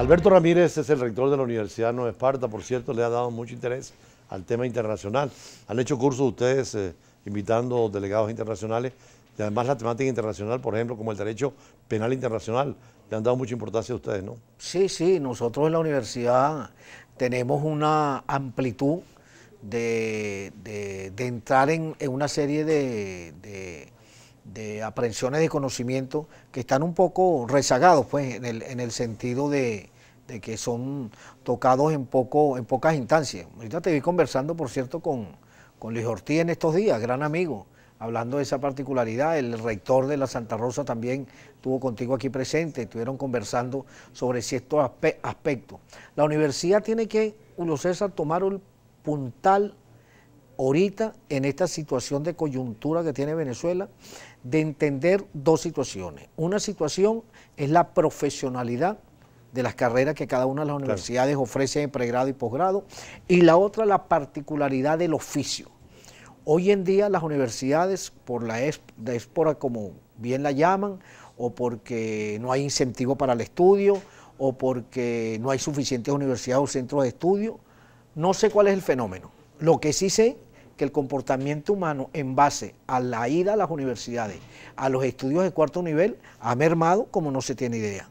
Alberto Ramírez es el rector de la Universidad Nueva Esparta, por cierto, le ha dado mucho interés al tema internacional. Han hecho cursos ustedes eh, invitando delegados internacionales y además la temática internacional, por ejemplo, como el derecho penal internacional, le han dado mucha importancia a ustedes, ¿no? Sí, sí, nosotros en la universidad tenemos una amplitud de, entrar en, una serie de, de de aprehensiones de conocimiento que están un poco rezagados, pues, en el sentido de, que son tocados en, poco, en pocas instancias. Ahorita te vi conversando, por cierto, con, con Luis Ortiz en estos días, gran amigo, hablando de esa particularidad. El rector de la Santa Rosa también estuvo contigo aquí presente, estuvieron conversando sobre ciertos aspectos. La universidad tiene que, Julio César, tomar el puntal ahorita en esta situación de coyuntura que tiene Venezuela, de entender dos situaciones. Una situación es la profesionalidad de las carreras que cada una de las universidades ofrece en pregrado y posgrado, y la otra la particularidad del oficio. Hoy en día las universidades, por la espora como bien la llaman, o porque no hay incentivo para el estudio, o porque no hay suficientes universidades o centros de estudio, no sé cuál es el fenómeno. Lo que sí sé que el comportamiento humano en base a la ida a las universidades, a los estudios de cuarto nivel, ha mermado como no se tiene idea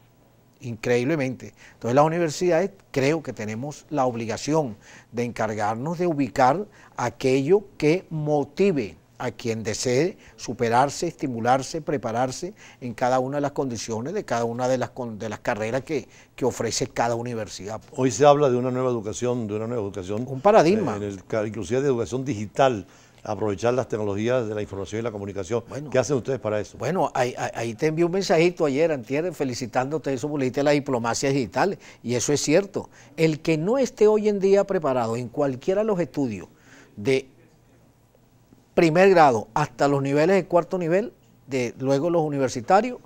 increíblemente. Entonces las universidades creo que tenemos la obligación de encargarnos de ubicar aquello que motive a quien desee superarse, estimularse, prepararse en cada una de las condiciones de cada una de las, de las carreras que, ofrece cada universidad. Hoy se habla de una nueva educación, de una nueva educación. Un paradigma. Eh, en inclusive de educación digital aprovechar las tecnologías de la información y la comunicación. ¿Qué hacen ustedes para eso? Bueno, ahí, te envié un mensajito ayer, Antier, felicitándote eso, de las diplomacia digital, y eso es cierto. El que no esté hoy en día preparado en cualquiera de los estudios de primer grado hasta los niveles de cuarto nivel, de luego los universitarios,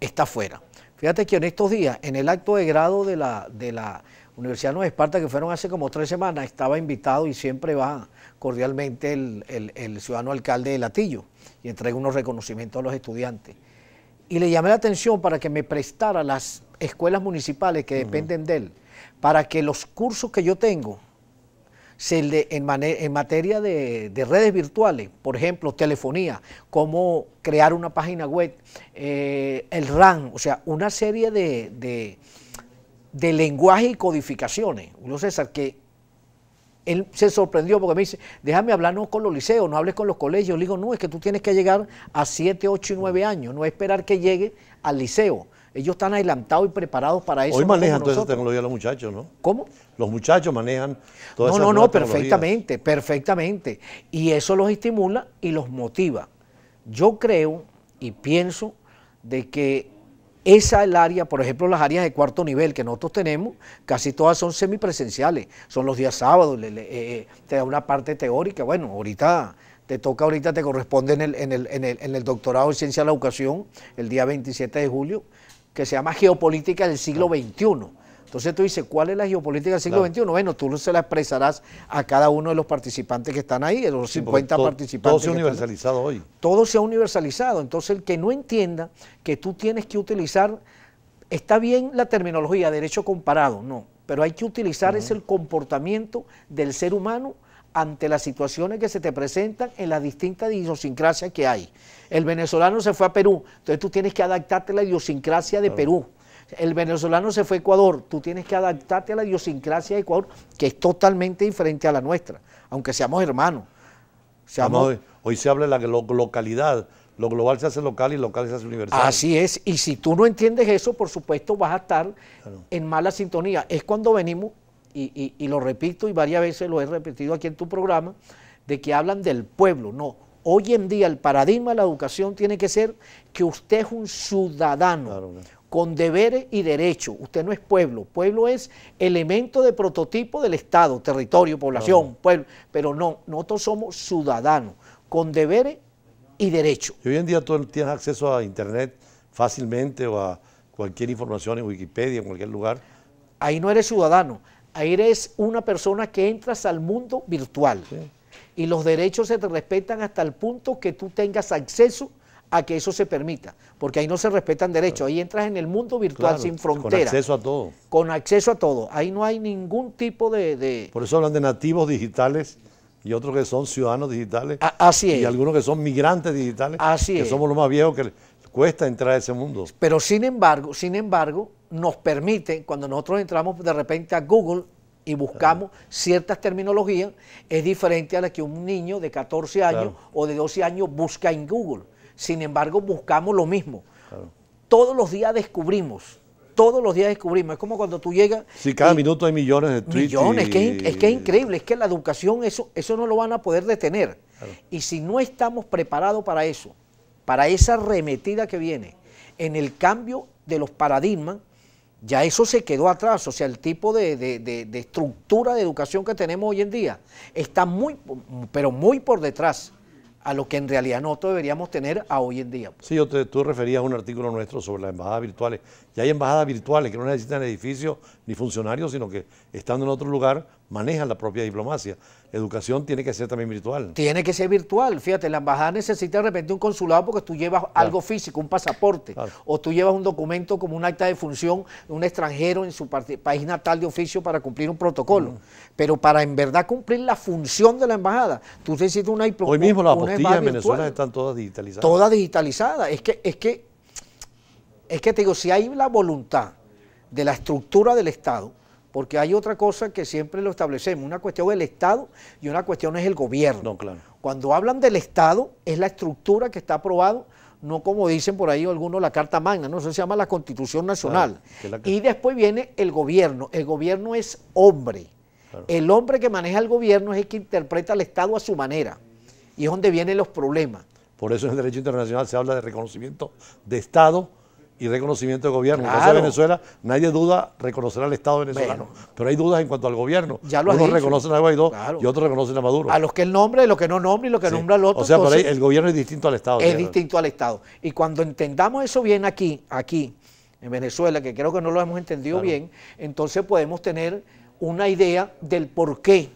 está fuera. Fíjate que en estos días, en el acto de grado de la, de la Universidad de Nueva Esparta, que fueron hace como tres semanas, estaba invitado y siempre va cordialmente el, ciudadano alcalde de Latillo y entrego unos reconocimientos a los estudiantes. Y le llamé la atención para que me prestara las escuelas municipales que dependen de él, para que los cursos que yo tengo se en, materia de, redes virtuales, por ejemplo, telefonía, cómo crear una página web, eh, el RAN, o sea, una serie de, lenguaje y codificaciones, Julio César, que él se sorprendió porque me dice, déjame hablar con los liceos, no hables con los colegios. Le digo, no, es que tú tienes que llegar a 7, 8 y 9 mm. años, no esperar que llegue al liceo. Ellos están adelantados y preparados para eso. Hoy manejan toda esa tecnología los muchachos, ¿no? ¿Cómo? Los muchachos manejan toda no, No, no, no, perfectamente, perfectamente. Y eso los estimula y los motiva. Yo creo y pienso de que esa es el área, por ejemplo, las áreas de cuarto nivel que nosotros tenemos, casi todas son semipresenciales, son los días sábados, eh, eh, te da una parte teórica, bueno, ahorita te toca, ahorita te corresponde en el, doctorado en ciencia de la educación, el día 27 de julio, que se llama Geopolítica del siglo XXI entonces tú dices, ¿cuál es la geopolítica del siglo XXI? Bueno, tú se la expresarás a cada uno de los participantes que están ahí, de los 50 participantes. Todo se ha universalizado hoy. Todo se ha universalizado. Entonces el que no entienda que tú tienes que utilizar, está bien la terminología, derecho comparado, no, pero hay que utilizar es el comportamiento del ser humano ante las situaciones que se te presentan en las distintas idiosincrasias que hay. El venezolano se fue a Perú, entonces tú tienes que adaptarte a la idiosincrasia de Perú el venezolano se fue a Ecuador, tú tienes que adaptarte a la idiosincrasia de Ecuador, que es totalmente diferente a la nuestra, aunque seamos hermanos. Hoy, se habla de la localidad, lo global se hace local y local se hace universal. Así es, y si tú no entiendes eso, por supuesto vas a estar en mala sintonía. Es cuando venimos, y, y lo repito y varias veces lo he repetido aquí en tu programa, de que hablan del pueblo, no, Hoy en día el paradigma de la educación tiene que ser que usted es un ciudadano, con deberes y derechos. Usted no es pueblo. Pueblo es elemento de prototipo del Estado, territorio, población, pueblo. Pero no, nosotros somos ciudadanos, con deberes y derechos. Y hoy en día tú tienes acceso a Internet fácilmente o a cualquier información en Wikipedia, en cualquier lugar. Ahí no eres ciudadano, ahí eres una persona que entras al mundo virtual. Y los derechos se te respetan hasta el punto que tú tengas acceso a que eso se permita, porque ahí no se respetan derechos, ahí entras en el mundo virtual sin fronteras. Con acceso a todo. Con acceso a todo, ahí no hay ningún tipo de, Por eso hablan de nativos digitales y otros que son ciudadanos digitales. así es. Y algunos que son migrantes digitales. Así que somos los más viejos que cuesta entrar a ese mundo. Pero sin embargo, sin embargo, nos permite cuando nosotros entramos de repente a Google y buscamos ciertas terminologías, es diferente a la que un niño de 14 años o de 12 años busca en Google sin embargo buscamos lo mismo. Todos los días descubrimos, todos los días descubrimos. Es como cuando tú llegas... Sí, cada minuto hay millones de tweets. Millones, es, que es increíble, es que la educación eso, eso no lo van a poder detener. Y si no estamos preparados para eso, para esa arremetida que viene, en el cambio de los paradigmas, ya eso se quedó atrás. O sea, el tipo de, estructura de educación que tenemos hoy en día está muy, pero muy por detrás a lo que en realidad nosotros deberíamos tener a hoy en día. Pues. Sí, yo tú referías a un artículo nuestro sobre las embajadas virtuales. Ya hay embajadas virtuales que no necesitan edificios ni funcionarios, sino que estando en otro lugar manejan la propia diplomacia. Educación tiene que ser también virtual. Tiene que ser virtual. Fíjate, la embajada necesita de repente un consulado porque tú llevas algo físico, un pasaporte, o tú llevas un documento como un acta de función de un extranjero en su país natal de oficio para cumplir un protocolo. Pero para en verdad cumplir la función de la embajada, tú necesitas una diplomacia. Hoy mismo las apostillas en Venezuela están todas digitalizadas. Todas digitalizadas. Es que, es que, es que te digo, si hay la voluntad de la estructura del Estado, porque hay otra cosa que siempre lo establecemos, una cuestión es el Estado y una cuestión es el gobierno. Cuando hablan del Estado, es la estructura que está aprobada, no como dicen por ahí algunos la Carta Magna, no eso se llama la Constitución Nacional. Y después viene el gobierno, el gobierno es hombre. El hombre que maneja el gobierno es el que interpreta al Estado a su manera y es donde vienen los problemas. Por eso en el derecho internacional se habla de reconocimiento de Estado y reconocimiento de gobierno. Claro. Venezuela, nadie duda reconocer al Estado venezolano. Pero hay dudas en cuanto al gobierno. Ya lo reconocen a Guaidó y otros reconocen a Maduro. A los que él nombra y los que no nombra y los que nombra al otro. O sea, el gobierno es distinto al Estado. Es distinto al Estado. Y cuando entendamos eso bien aquí, aquí, en Venezuela, que creo que no lo hemos entendido bien, entonces podemos tener una idea del por qué.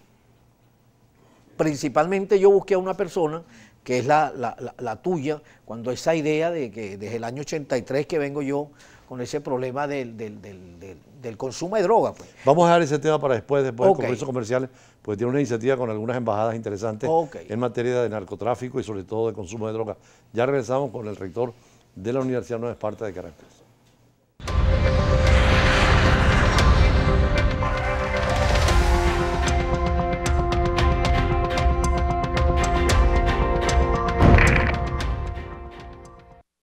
Principalmente yo busqué a una persona que es la, la, la, tuya, cuando esa idea de que desde el año 83 que vengo yo con ese problema del, consumo de droga. Pues. Vamos a dejar ese tema para después, después de Comercial, comerciales, pues tiene una iniciativa con algunas embajadas interesantes en materia de narcotráfico y sobre todo de consumo de droga. Ya regresamos con el rector de la Universidad Nueva Esparta de Caracas.